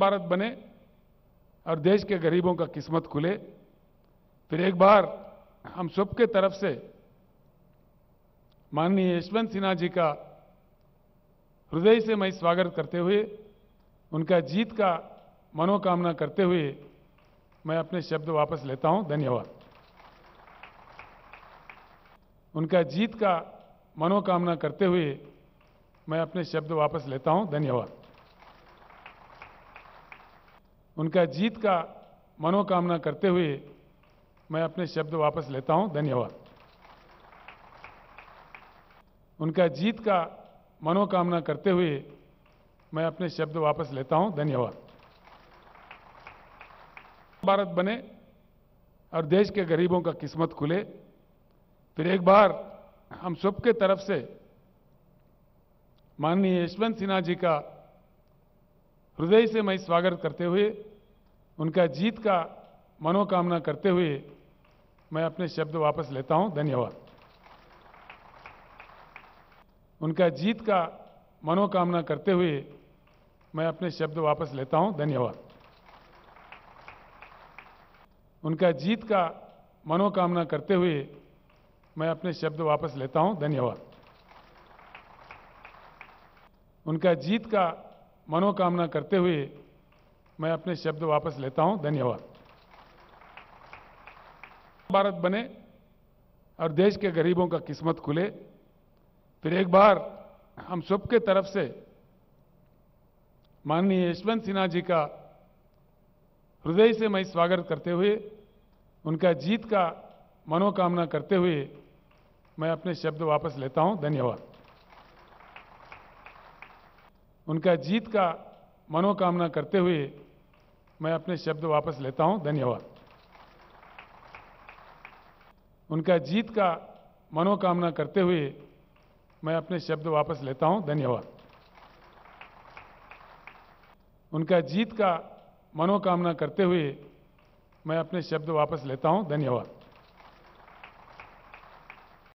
भारत बने और देश के गरीबों का किस्मत खुले फिर एक बार हम सबके तरफ से माननीय यशवंत सिन्हा जी का हृदय से मैं स्वागत करते हुए उनका जीत का मनोकामना करते हुए मैं अपने शब्द वापस लेता हूं धन्यवाद उनका जीत का मनोकामना करते हुए मैं अपने शब्द वापस लेता हूं धन्यवाद उनका जीत का मनोकामना करते हुए मैं अपने शब्द वापस लेता हूं धन्यवाद उनका जीत का मनोकामना करते हुए मैं अपने शब्द वापस लेता हूं धन्यवाद भारत बने और देश के गरीबों का किस्मत खुले फिर एक बार हम सबके तरफ से माननीय यशवंत सिन्हा जी का हृदय से मैं स्वागत करते हुए उनका जीत का मनोकामना करते हुए मैं अपने शब्द वापस लेता हूं धन्यवाद उनका जीत का मनोकामना करते हुए मैं अपने शब्द वापस लेता हूं धन्यवाद उनका जीत का मनोकामना करते हुए मैं अपने शब्द वापस लेता हूं धन्यवाद उनका जीत का मनोकामना करते हुए मैं अपने शब्द वापस लेता हूं धन्यवाद भारत बने और देश के गरीबों का किस्मत खुले फिर एक बार हम सबके तरफ से माननीय यशवंत सिन्हा जी का हृदय से मैं स्वागत करते हुए उनका जीत का मनोकामना करते हुए मैं अपने शब्द वापस लेता हूं धन्यवाद उनका जीत का मनोकामना करते हुए मैं अपने शब्द वापस लेता हूं धन्यवाद उनका जीत का मनोकामना करते हुए मैं अपने शब्द वापस लेता हूं धन्यवाद उनका जीत का मनोकामना करते हुए मैं अपने शब्द वापस लेता हूं धन्यवाद